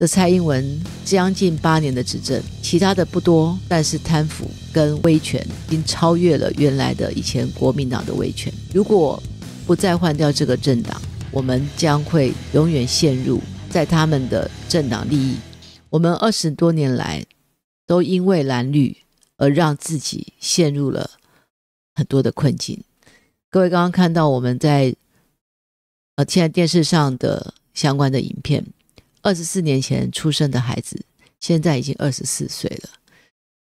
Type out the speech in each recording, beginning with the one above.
这蔡英文将近八年的执政，其他的不多，但是贪腐跟威权已经超越了原来的以前国民党的威权。如果不再换掉这个政党，我们将会永远陷入在他们的政党利益。我们二十多年来都因为蓝绿而让自己陷入了很多的困境。各位刚刚看到我们在呃现在电视上的相关的影片。二十四年前出生的孩子，现在已经二十四岁了。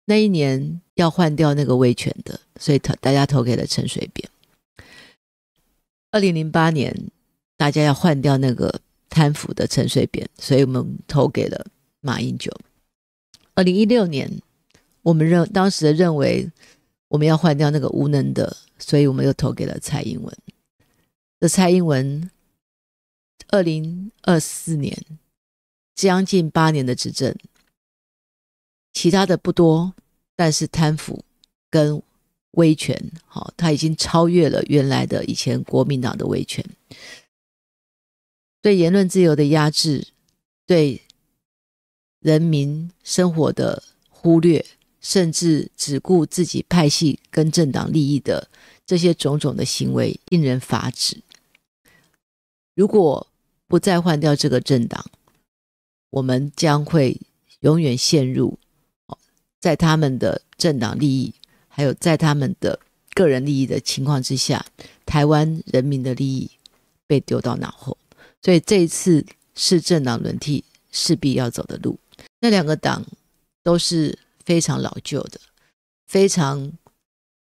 那一年要换掉那个威权的，所以他大家投给了陈水扁。二零零八年，大家要换掉那个贪腐的陈水扁，所以我们投给了马英九。二零一六年，我们认当时认为我们要换掉那个无能的，所以我们又投给了蔡英文。这蔡英文，二零二四年。将近八年的执政，其他的不多，但是贪腐跟威权，好，他已经超越了原来的以前国民党的威权，对言论自由的压制，对人民生活的忽略，甚至只顾自己派系跟政党利益的这些种种的行为，令人发指。如果不再换掉这个政党，我们将会永远陷入在他们的政党利益，还有在他们的个人利益的情况之下，台湾人民的利益被丢到脑后。所以这一次是政党轮替势必要走的路。那两个党都是非常老旧的，非常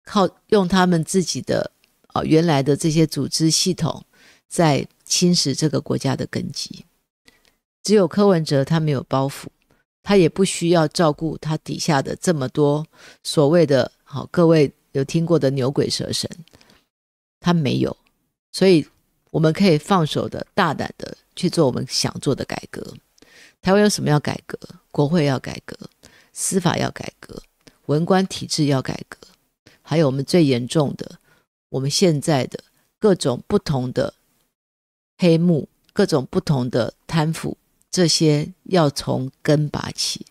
靠用他们自己的啊原来的这些组织系统，在侵蚀这个国家的根基。只有柯文哲，他没有包袱，他也不需要照顾他底下的这么多所谓的“好各位”有听过的牛鬼蛇神，他没有，所以我们可以放手的大胆的去做我们想做的改革。台湾有什么要改革？国会要改革，司法要改革，文官体制要改革，还有我们最严重的，我们现在的各种不同的黑幕，各种不同的贪腐。这些要从根拔起。